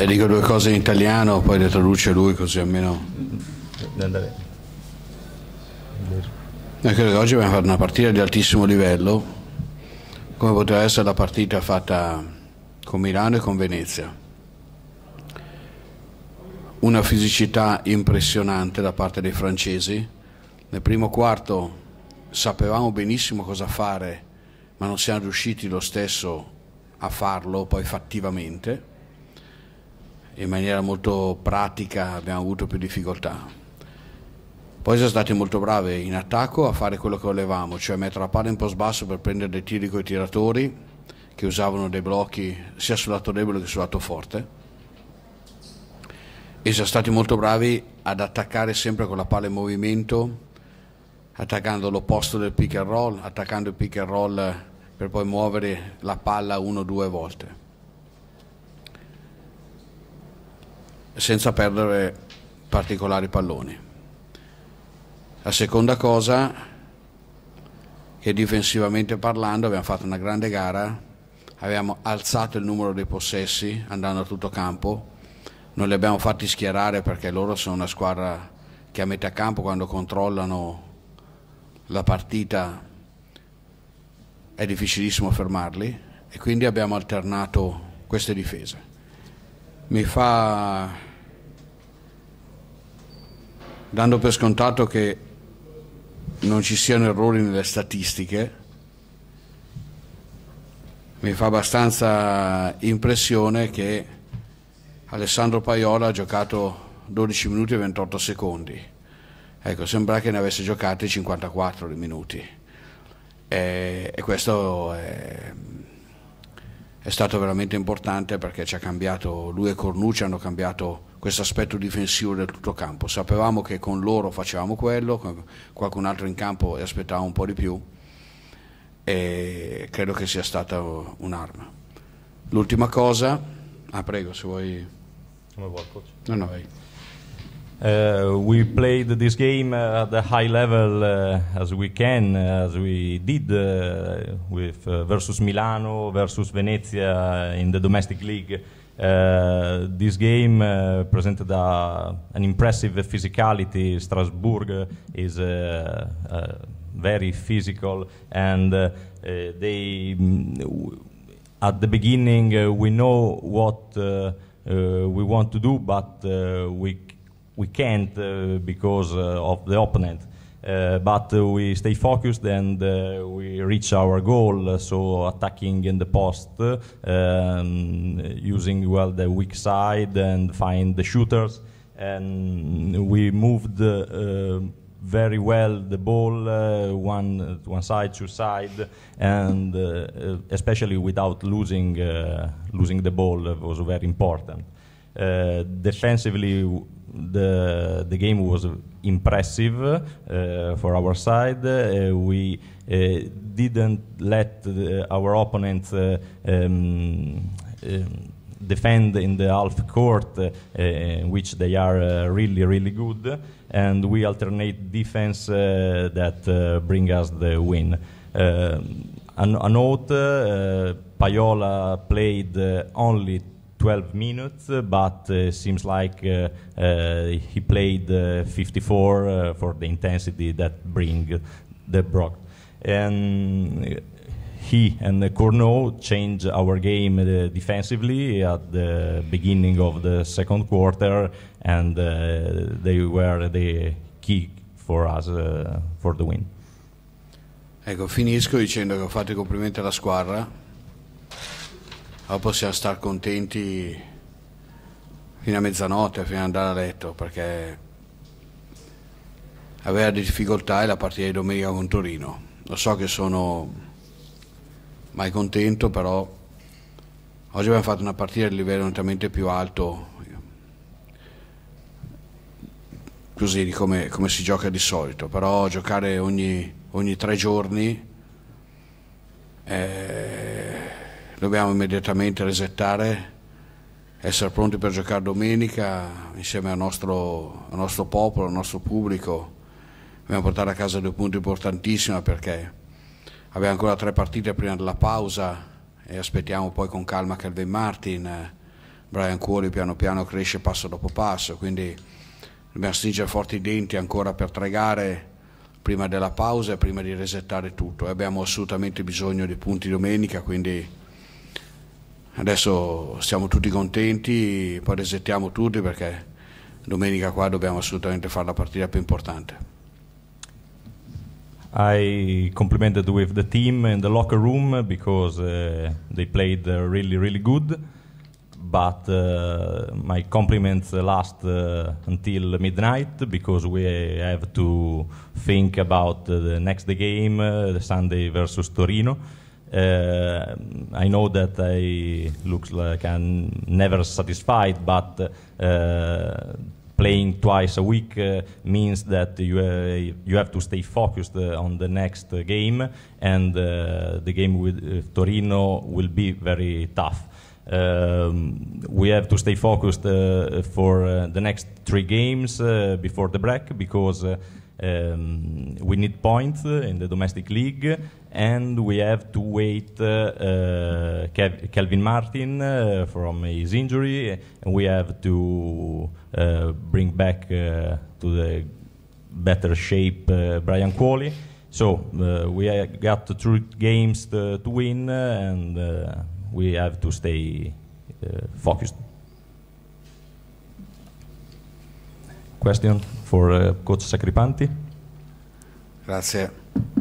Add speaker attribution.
Speaker 1: Eh, dico due cose in italiano, poi le traduce lui così almeno... Io eh, credo che oggi abbiamo fatto una partita di altissimo livello, come poteva essere la partita fatta con Milano e con Venezia. Una fisicità impressionante da parte dei francesi. Nel primo quarto sapevamo benissimo cosa fare, ma non siamo riusciti lo stesso a farlo poi fattivamente in maniera molto pratica abbiamo avuto più difficoltà. Poi siamo stati molto bravi in attacco a fare quello che volevamo, cioè mettere la palla in post basso per prendere dei tiri con i tiratori che usavano dei blocchi sia sul lato debole che sul lato forte. E siamo stati molto bravi ad attaccare sempre con la palla in movimento, attaccando l'opposto del pick and roll, attaccando il pick and roll per poi muovere la palla uno o due volte. senza perdere particolari palloni. La seconda cosa che difensivamente parlando abbiamo fatto una grande gara, abbiamo alzato il numero dei possessi andando a tutto campo, non li abbiamo fatti schierare perché loro sono una squadra che a metà campo quando controllano la partita è difficilissimo fermarli e quindi abbiamo alternato queste difese. Mi fa dando per scontato che non ci siano errori nelle statistiche, mi fa abbastanza impressione che Alessandro Paiola ha giocato 12 minuti e 28 secondi. Ecco, sembra che ne avesse giocati 54 minuti. E, e questo è, è stato veramente importante perché ci ha cambiato, lui e Cornucci hanno cambiato questo aspetto difensivo del tutto campo. Sapevamo che con loro facevamo quello, qualcun altro in campo e aspettavamo un po' di più e credo che sia stata un'arma. L'ultima cosa, ah prego se vuoi... Come vuoi coach? No, no, vai.
Speaker 2: Uh, we played this game uh, at a high level uh, as we can, as we did eh, with versus Milano, versus Venezia in the domestic league. Uh, this game uh, presented a, an impressive physicality. Strasbourg is uh, uh very physical, and uh, they, mm, at the beginning, we know what we want to do, but we we can't because of the opponent. Uh, but uh, we stay focused and uh, we reach our goal. So attacking in the post, um, using well the weak side and find the shooters. And we moved very well the ball uh, one uh, one side to side and uh, especially without losing losing the ball was very important defensively the the game was impressive uh, for our side. Uh, we uh, didn't let our opponents uh, um, um, defend in the half court, in uh, uh, which they are really really good, and we alternate defense that bring us the win. Um, a note: Payola played only 12 minutes, uh, but uh, seems like uh, uh he played uh, 54 for the intensity that bring the Brock. And he and Cournot changed our game defensively at the beginning of the second quarter, and they were the key for us for the win.
Speaker 1: Ecco, finisco dicendo che ho fatto i complimenti alla squadra Allora possiamo stare contenti fino a mezzanotte, fino ad andare a letto, perché aveva difficoltà è la partita di domenica con Torino. Lo so che sono mai contento, però oggi abbiamo fatto una partita di livello nettamente più alto, così di come, come, si gioca di solito, però giocare ogni, ogni tre giorni... Eh, dobbiamo immediatamente resettare, essere pronti per giocare domenica insieme al nostro, al nostro popolo, al nostro pubblico. Dobbiamo portare a casa due punti importantissimi perché abbiamo ancora tre partite prima della pausa e aspettiamo poi con calma Calvin Martin. Brian Cuori piano piano cresce passo dopo passo, quindi dobbiamo stringere forti i denti ancora per tre gare prima della pausa e prima di resettare tutto. E abbiamo assolutamente bisogno di punti domenica, quindi Adesso siamo tutti contenti, poi resettiamo tutti perché domenica qua dobbiamo assolutamente fare la partita più importante.
Speaker 2: I complimented with the team in the locker room because uh, they played uh, really, really good. But uh, my compliments last until midnight because we have to think about the next game, Sunday versus Torino. Uh, I know that I looks like I'm never satisfied, but uh, playing twice a week uh, means that you uh, you have to stay focused uh, on the next uh, game, and the game with Torino will be very tough. Um, we have to stay focused for the next three games before the break because. Um, we need points in the domestic league, and we have to wait uh, uh, Kev Kelvin Martin uh, from his injury, and we have to uh, bring back uh, to the better shape uh, Brian Quali. So we got three games to, to win, and we have to stay focused. question for uh, Coach Sacripanti. Grazie.